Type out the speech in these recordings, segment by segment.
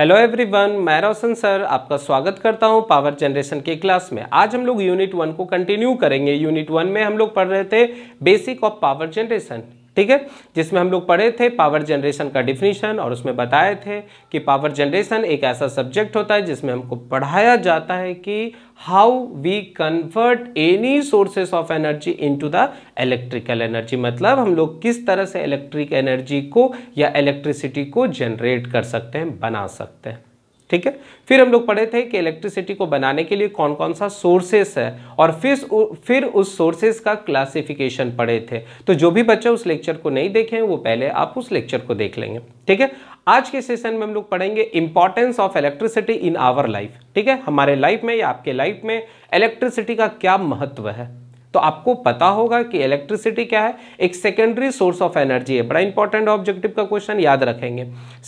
hello everyone मैं रोशन sir आपका स्वागत करता हूं पावर जनरेशन के क्लास में आज हम लोग यूनिट वन को कंटिन्यू करेंगे यूनिट वन में हम लोग पढ़ रहे थे बेसिक ऑफ पावर जनरेशन ठीक है जिसमें हम लोग पढ़े थे पावर जनरेशन का डिफिनीशन और उसमें बताए थे कि पावर जनरेशन एक ऐसा सब्जेक्ट होता है जिसमें हमको पढ़ाया जाता है कि how we convert any sources of energy into the electrical energy मतलब हम लोग किस तरह से इलेक्ट्रिक एनर्जी को या इलेक्ट्रिसिटी को जनरेट कर सकते हैं बना सकते हैं ठीक है फिर हम लोग पढ़े थे कि इलेक्ट्रिसिटी को बनाने के लिए कौन कौन सा सोर्सेस है और फिर फिर उस सोर्सेस का क्लासिफिकेशन पढ़े थे तो जो भी बच्चे उस लेक्चर को नहीं देखे हैं वो पहले आप उस लेक्चर को देख लेंगे ठीक है आज के सेशन में हम लोग पढ़ेंगे importance of electricity in our life ठीक है हमारे लाइफ में या आपके लाइफ में इलेक्ट्रिसिटी का क्या महत्व है तो आपको पता होगा कि इलेक्ट्रिसिटी क्या है एक सेकेंडरी सोर्स ऑफ एनर्जी है बड़ा इंपॉर्टेंट ऑब्जेक्टिव का क्वेश्चन याद रखेंगे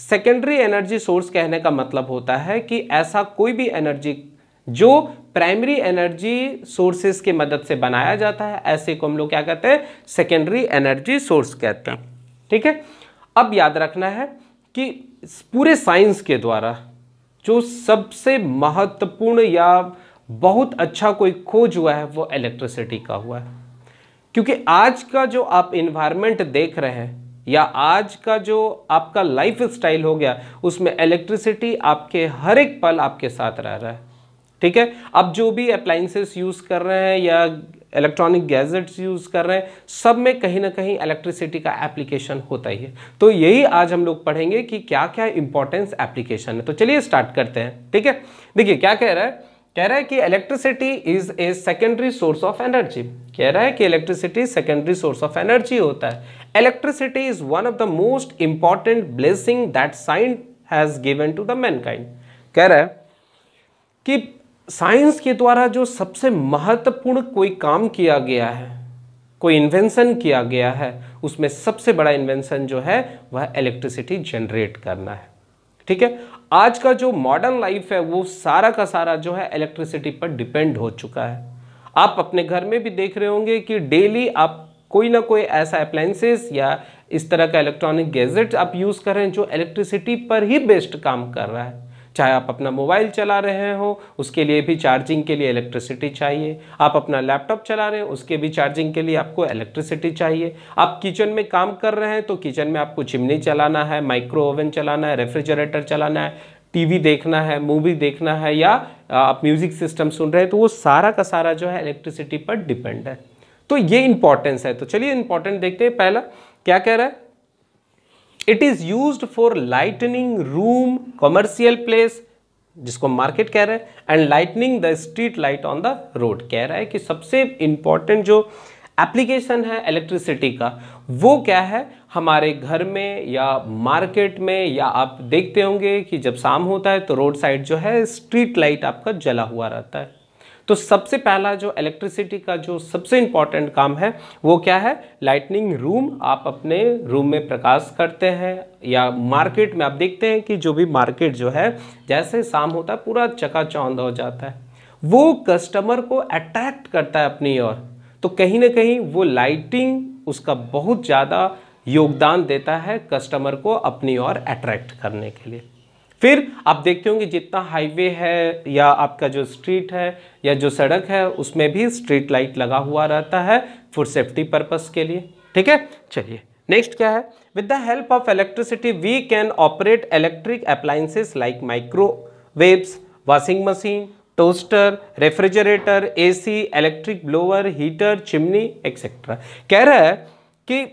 सेकेंडरी एनर्जी सोर्स कहने का मतलब होता है कि ऐसा कोई भी एनर्जी जो प्राइमरी एनर्जी सोर्सेस की मदद से बनाया जाता है ऐसे को हम लोग क्या कहते हैं सेकेंडरी एनर्जी सोर्स कहते हैं ठीक है अब याद रखना है कि पूरे साइंस के द्वारा जो सबसे महत्वपूर्ण या बहुत अच्छा कोई खोज हुआ है वो इलेक्ट्रिसिटी का हुआ है क्योंकि आज का जो आप इन्वायरमेंट देख रहे हैं या आज का जो आपका लाइफ स्टाइल हो गया उसमें इलेक्ट्रिसिटी आपके हर एक पल आपके साथ रह रहा है ठीक है आप जो भी अप्लाइंसेस यूज़ कर रहे हैं या इलेक्ट्रॉनिक गैजेट्स यूज़ कर रहे हैं सब में कहीं ना कहीं इलेक्ट्रिसिटी का एप्लीकेशन होता ही है तो यही आज हम लोग पढ़ेंगे कि क्या क्या इंपॉर्टेंस एप्लीकेशन है तो चलिए स्टार्ट करते हैं ठीक है देखिए क्या कह रहा है कह रहा है कि electricity is a secondary source of energy कह रहा है कि electricity secondary source of energy होता है electricity is one of the most important blessing that science has given to the mankind कह रहा है कि साइंस के द्वारा जो सबसे महत्वपूर्ण कोई काम किया गया है कोई इन्वेंशन किया गया है उसमें सबसे बड़ा इन्वेंशन जो है वह इलेक्ट्रिसिटी जनरेट करना है ठीक है आज का जो मॉडर्न लाइफ है वो सारा का सारा जो है इलेक्ट्रिसिटी पर डिपेंड हो चुका है आप अपने घर में भी देख रहे होंगे कि डेली आप कोई ना कोई ऐसा अप्लाइंसेस या इस तरह का इलेक्ट्रॉनिक गैजेट आप यूज़ कर रहे हैं जो इलेक्ट्रिसिटी पर ही बेस्ड काम कर रहा है चाहे आप अपना मोबाइल चला रहे हो उसके लिए भी चार्जिंग के लिए इलेक्ट्रिसिटी चाहिए आप अपना लैपटॉप चला रहे हो उसके भी चार्जिंग के लिए आपको इलेक्ट्रिसिटी चाहिए आप किचन में काम कर रहे हैं तो किचन में आपको चिमनी चलाना है माइक्रो ओवन चलाना है रेफ्रिजरेटर चलाना है टीवी देखना है मूवी देखना है या आप म्यूज़िक सिस्टम सुन रहे हैं तो वो सारा का सारा जो है इलेक्ट्रिसिटी पर डिपेंड है तो ये इंपॉर्टेंस है तो चलिए इंपॉर्टेंट देखते हैं पहला क्या कह रहा है it is use for lightning room commercial place जिसको मार्केट कह रहे हैं and lightning the street light on the road कह रहा है कि सबसे इंपॉर्टेंट जो एप्लीकेशन है इलेक्ट्रिसिटी का वो क्या है हमारे घर में या मार्केट में या आप देखते होंगे कि जब शाम होता है तो रोड साइड जो है स्ट्रीट लाइट आपका जला हुआ रहता है तो सबसे पहला जो इलेक्ट्रिसिटी का जो सबसे इंपॉर्टेंट काम है वो क्या है लाइटनिंग रूम आप अपने रूम में प्रकाश करते हैं या मार्केट में आप देखते हैं कि जो भी मार्केट जो है जैसे शाम होता है पूरा चकाचौंध हो जाता है वो कस्टमर को अट्रैक्ट करता है अपनी ओर तो कहीं ना कहीं वो लाइटिंग उसका बहुत ज़्यादा योगदान देता है कस्टमर को अपनी ओर अट्रैक्ट करने के लिए फिर आप देखते होंगे जितना हाईवे है या आपका जो स्ट्रीट है या जो सड़क है उसमें भी स्ट्रीट लाइट लगा हुआ रहता है फॉर सेफ्टी पर्पज़ के लिए ठीक है चलिए नेक्स्ट क्या है with the help of electricity we can operate electric appliances like microwaves washing machine toaster refrigerator AC electric blower heater chimney etcetera कह रहा है कि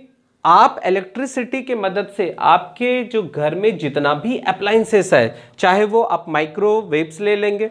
आप इलेक्ट्रिसिटी के मदद से आपके जो घर में जितना भी अप्लाइंसेस है चाहे वो आप माइक्रोवेव्स ले लेंगे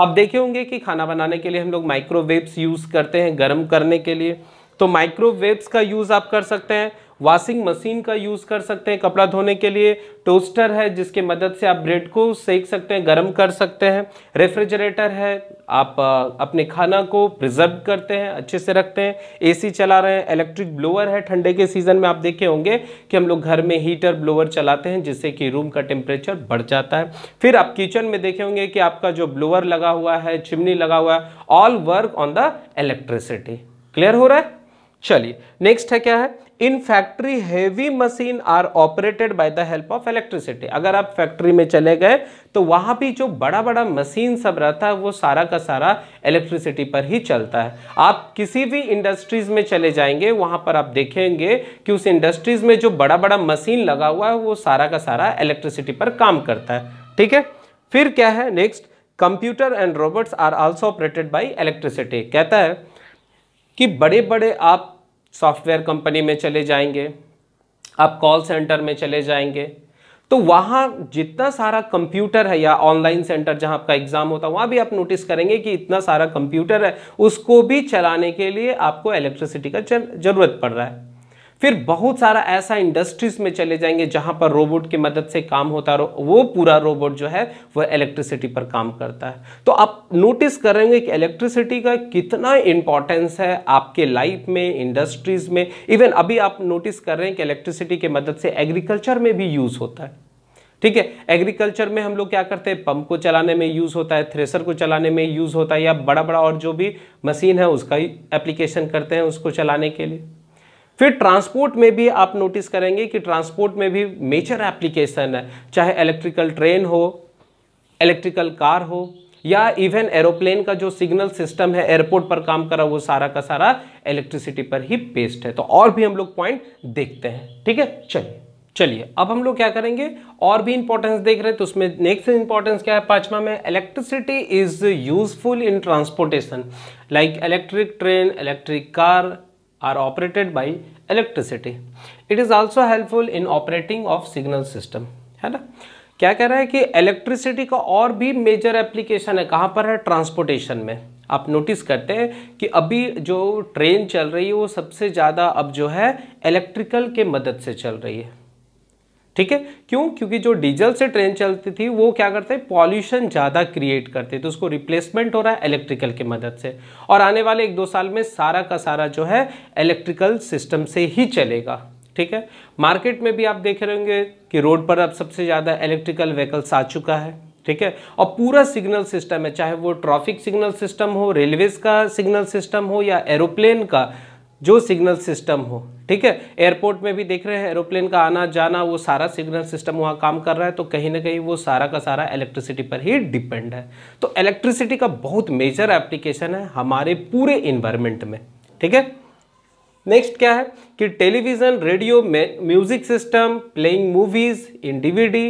आप देखे होंगे कि खाना बनाने के लिए हम लोग माइक्रोवेव्स यूज़ करते हैं गर्म करने के लिए तो माइक्रोवेव्स का यूज़ आप कर सकते हैं वॉशिंग मशीन का यूज़ कर सकते हैं कपड़ा धोने के लिए टोस्टर है जिसके मदद से आप ब्रेड को सेक सकते हैं गर्म कर सकते हैं रेफ्रिजरेटर है आप अपने खाना को प्रिजर्व करते हैं अच्छे से रखते हैं एसी चला रहे हैं इलेक्ट्रिक ब्लोअर है ठंडे के सीज़न में आप देखे होंगे कि हम लोग घर में हीटर ब्लोअर चलाते हैं जिससे कि रूम का टेम्परेचर बढ़ जाता है फिर आप किचन में देखे होंगे कि आपका जो ब्लोअर लगा हुआ है चिमनी लगा हुआ है all work on the electricity clear हो रहा है चलिए नेक्स्ट है क्या है in factory heavy machine are operated by the help of electricity अगर आप फैक्ट्री में चले गए तो वहां भी जो बड़ा बड़ा मशीन सब रहता है वो सारा का सारा इलेक्ट्रिसिटी पर ही चलता है आप किसी भी इंडस्ट्रीज में चले जाएंगे वहां पर आप देखेंगे कि उस इंडस्ट्रीज में जो बड़ा बड़ा मशीन लगा हुआ है वो सारा का सारा इलेक्ट्रिसिटी पर काम करता है ठीक है फिर क्या है next computer and robots are also operated by electricity कहता है कि बड़े बड़े आप सॉफ्टवेयर कंपनी में चले जाएंगे आप कॉल सेंटर में चले जाएंगे तो वहाँ जितना सारा कंप्यूटर है या ऑनलाइन सेंटर जहाँ आपका एग्ज़ाम होता है वहाँ भी आप नोटिस करेंगे कि इतना सारा कंप्यूटर है उसको भी चलाने के लिए आपको इलेक्ट्रिसिटी का जरूरत पड़ रहा है फिर बहुत सारा ऐसा इंडस्ट्रीज में चले जाएंगे जहां पर रोबोट की मदद से काम होता है वो पूरा रोबोट जो है वह इलेक्ट्रिसिटी पर काम करता है तो आप नोटिस करेंगे कि इलेक्ट्रिसिटी का कितना इंपॉर्टेंस है आपके लाइफ में इंडस्ट्रीज में इवन अभी आप नोटिस कर रहे हैं कि इलेक्ट्रिसिटी की मदद से एग्रीकल्चर में भी यूज होता है ठीक है एग्रीकल्चर में हम लोग क्या करते हैं पंप को चलाने में यूज़ होता है थ्रेसर को चलाने में यूज़ होता है या बड़ा बड़ा और जो भी मशीन है उसका ही एप्लीकेशन करते हैं उसको चलाने के लिए फिर ट्रांसपोर्ट में भी आप नोटिस करेंगे कि ट्रांसपोर्ट में भी मेजर एप्लीकेशन है चाहे इलेक्ट्रिकल ट्रेन हो इलेक्ट्रिकल कार हो या इवन एरोप्लेन का जो सिग्नल सिस्टम है एयरपोर्ट पर काम करा वो सारा का सारा इलेक्ट्रिसिटी पर ही बेस्ड है तो और भी हम लोग पॉइंट देखते हैं ठीक है चलिए चलिए अब हम लोग क्या करेंगे और भी इंपॉर्टेंस देख रहे हैं तो उसमें नेक्स्ट इंपॉर्टेंस क्या है पांचवा में electricity is useful in transportation like electric train electric car are operated by electricity it is also helpful in operating of signal system है ना क्या कह रहा है कि इलेक्ट्रिसिटी का और भी मेजर एप्लीकेशन है कहाँ पर है ट्रांसपोर्टेशन में आप नोटिस करते हैं कि अभी जो ट्रेन चल रही है वो सबसे ज़्यादा अब जो है इलेक्ट्रिकल के मदद से चल रही है ठीक है क्यों क्योंकि जो डीजल से ट्रेन चलती थी वो क्या करते हैं पॉल्यूशन ज़्यादा क्रिएट करते तो उसको रिप्लेसमेंट हो रहा है इलेक्ट्रिकल की मदद से और आने वाले एक दो साल में सारा का सारा जो है इलेक्ट्रिकल सिस्टम से ही चलेगा ठीक है मार्केट में भी आप देख रहे होंगे कि रोड पर अब सबसे ज़्यादा इलेक्ट्रिकल व्हीकल्स आ चुका है ठीक है और पूरा सिग्नल सिस्टम है चाहे वो ट्रैफिक सिग्नल सिस्टम हो रेलवेज का सिग्नल सिस्टम हो या एरोप्लेन का जो सिग्नल सिस्टम हो ठीक है एयरपोर्ट में भी देख रहे हैं एरोप्लेन का आना जाना वो सारा सिग्नल सिस्टम वहाँ काम कर रहा है तो कहीं ना कहीं वो सारा का सारा इलेक्ट्रिसिटी पर ही डिपेंड है तो इलेक्ट्रिसिटी का बहुत मेजर एप्लीकेशन है हमारे पूरे इन्वायरमेंट में ठीक है नेक्स्ट क्या है कि television radio music system playing movies in DVD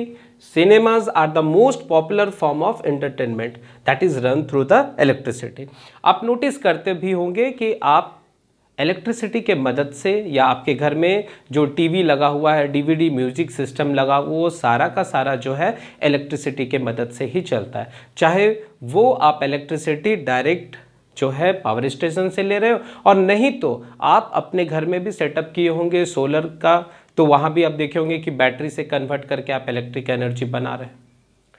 cinemas are the most popular form of entertainment that is run through the electricity आप नोटिस करते भी होंगे कि आप इलेक्ट्रिसिटी के मदद से या आपके घर में जो टीवी लगा हुआ है डीवीडी म्यूजिक सिस्टम लगा हुआ वो सारा का सारा जो है इलेक्ट्रिसिटी के मदद से ही चलता है चाहे वो आप इलेक्ट्रिसिटी डायरेक्ट जो है पावर स्टेशन से ले रहे हो और नहीं तो आप अपने घर में भी सेटअप किए होंगे सोलर का तो वहाँ भी आप देखे होंगे कि बैटरी से कन्वर्ट करके आप इलेक्ट्रिक एनर्जी बना रहे हैं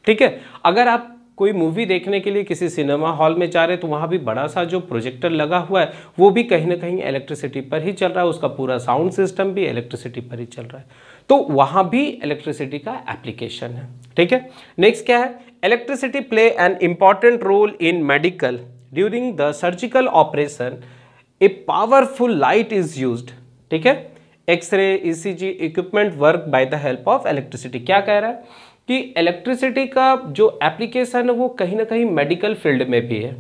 ठीक है अगर आप कोई मूवी देखने के लिए किसी सिनेमा हॉल में जा रहे तो वहाँ भी बड़ा सा जो प्रोजेक्टर लगा हुआ है वो भी कहीं ना कहीं इलेक्ट्रिसिटी पर ही चल रहा है उसका पूरा साउंड सिस्टम भी इलेक्ट्रिसिटी पर ही चल रहा है तो वहाँ भी इलेक्ट्रिसिटी का एप्लीकेशन है ठीक है नेक्स्ट क्या है electricity play an important role in medical during the surgical operation a powerful light is use ठीक है x-ray E G equipment work by the help of electricity क्या कह रहा है कि इलेक्ट्रिसिटी का जो एप्लीकेशन है वो कहीं ना कहीं मेडिकल फील्ड में भी है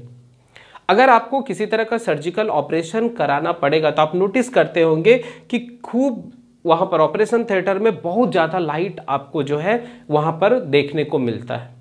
अगर आपको किसी तरह का सर्जिकल ऑपरेशन कराना पड़ेगा तो आप नोटिस करते होंगे कि खूब वहाँ पर ऑपरेशन थिएटर में बहुत ज़्यादा लाइट आपको जो है वहाँ पर देखने को मिलता है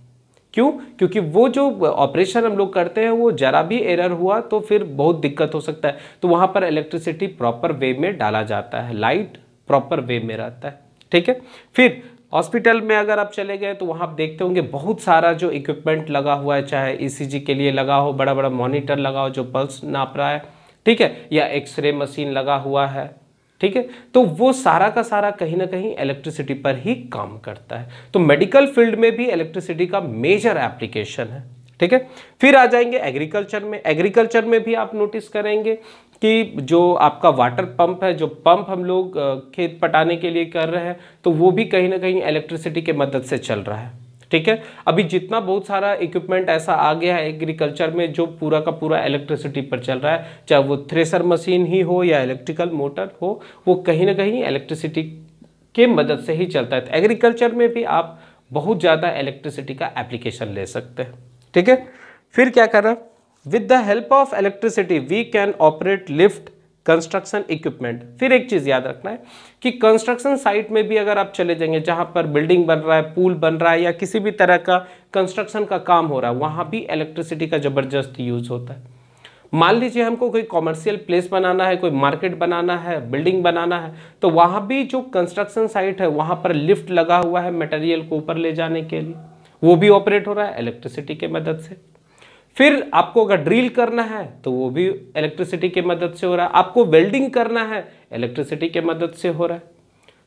क्यों क्योंकि वो जो ऑपरेशन हम लोग करते हैं वो ज़रा भी एरर हुआ तो फिर बहुत दिक्कत हो सकता है तो वहाँ पर इलेक्ट्रिसिटी प्रॉपर वे में डाला जाता है लाइट प्रॉपर वे में रहता है ठीक है फिर हॉस्पिटल में अगर आप चले गए तो वहाँ आप देखते होंगे बहुत सारा जो इक्विपमेंट लगा हुआ है चाहे ईसीजी e के लिए लगा हो बड़ा बड़ा मॉनिटर लगा हो जो पल्स नाप रहा है ठीक है या एक्सरे मशीन लगा हुआ है ठीक है तो वो सारा का सारा कहीं ना कहीं इलेक्ट्रिसिटी पर ही काम करता है तो मेडिकल फील्ड में भी इलेक्ट्रिसिटी का मेजर एप्लीकेशन है ठीक है फिर आ जाएंगे एग्रीकल्चर में एग्रीकल्चर में भी आप नोटिस करेंगे कि जो आपका वाटर पंप है जो पंप हम लोग खेत पटाने के लिए कर रहे हैं तो वो भी कहीं ना कहीं इलेक्ट्रिसिटी के मदद से चल रहा है ठीक है अभी जितना बहुत सारा इक्विपमेंट ऐसा आ गया है एग्रीकल्चर में जो पूरा का पूरा इलेक्ट्रिसिटी पर चल रहा है चाहे वो थ्रेसर मशीन ही हो या इलेक्ट्रिकल मोटर हो वो कहीं ना कहीं इलेक्ट्रिसिटी के मदद से ही चलता है तो एग्रीकल्चर में भी आप बहुत ज़्यादा इलेक्ट्रिसिटी का एप्लीकेशन ले सकते हैं ठीक है फिर क्या कर हैं with the help of electricity we can operate lift construction equipment फिर एक चीज़ याद रखना है कि कंस्ट्रक्शन साइट में भी अगर आप चले जाएंगे जहां पर बिल्डिंग बन रहा है पूल बन रहा है या किसी भी तरह का कंस्ट्रक्शन का काम हो रहा है वहां भी इलेक्ट्रिसिटी का ज़बरदस्त यूज़ होता है मान लीजिए हमको कोई कॉमर्शियल प्लेस बनाना है कोई मार्केट बनाना है बिल्डिंग बनाना है तो वहां भी जो कंस्ट्रक्शन साइट है वहां पर लिफ्ट लगा हुआ है मटेरियल को ऊपर ले जाने के लिए वो भी ऑपरेट हो रहा है इलेक्ट्रिसिटी के मदद से फिर आपको अगर ड्रिल करना है तो वो भी इलेक्ट्रिसिटी की मदद से हो रहा है आपको वेल्डिंग करना है इलेक्ट्रिसिटी के मदद से हो रहा है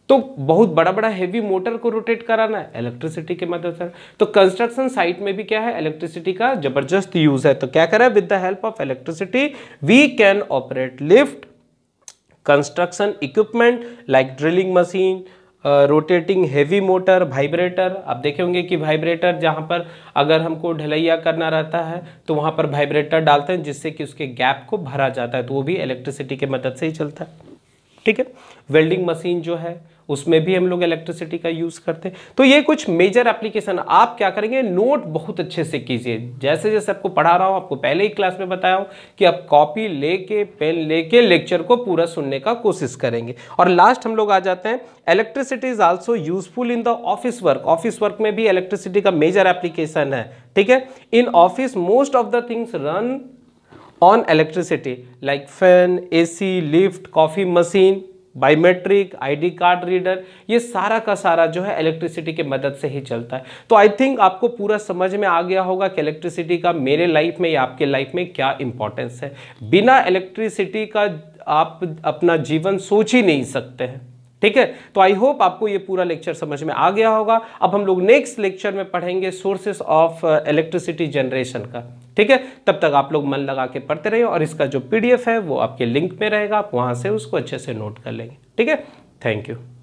तो बहुत बड़ा बड़ा हेवी मोटर को रोटेट कराना है इलेक्ट्रिसिटी की मदद से तो कंस्ट्रक्शन साइट में भी क्या है इलेक्ट्रिसिटी का जबरदस्त यूज है तो क्या करें with the help of electricity we can operate lift construction equipment like drilling machine rotating heavy motor vibrator आप देखे होंगे कि वाइब्रेटर जहाँ पर अगर हमको ढलैया करना रहता है तो वहाँ पर वाइब्रेटर डालते हैं जिससे कि उसके गैप को भरा जाता है तो वो भी इलेक्ट्रिसिटी के मदद से ही चलता है ठीक है वेल्डिंग मशीन जो है उसमें भी हम लोग इलेक्ट्रिसिटी का यूज़ करते हैं तो ये कुछ मेजर एप्लीकेशन आप क्या करेंगे नोट बहुत अच्छे से कीजिए जैसे जैसे आपको पढ़ा रहा हूं आपको पहले ही क्लास में बताया हूं कि आप कॉपी लेके पेन लेके लेक्चर को पूरा सुनने का कोशिश करेंगे और लास्ट हम लोग आ जाते हैं electricity is also useful in the office work office work में भी इलेक्ट्रिसिटी का मेजर एप्लीकेशन है ठीक है in office most of the things run on electricity like fan C lift coffee machine biometric ID card reader ये सारा का सारा जो है इलेक्ट्रिसिटी के मदद से ही चलता है तो आई थिंक आपको पूरा समझ में आ गया होगा कि इलेक्ट्रिसिटी का मेरे लाइफ में या आपके लाइफ में क्या इंपॉर्टेंस है बिना इलेक्ट्रिसिटी का आप अपना जीवन सोच ही नहीं सकते हैं ठीक है तो आई होप आपको ये पूरा लेक्चर समझ में आ गया होगा अब हम लोग नेक्स्ट लेक्चर में पढ़ेंगे सोर्सेस ऑफ इलेक्ट्रिसिटी जनरेशन का ठीक है तब तक आप लोग मन लगा के पढ़ते रहिए और इसका जो पीडीएफ है वो आपके लिंक में रहेगा आप वहाँ से उसको अच्छे से नोट कर लेंगे ठीक है थैंक यू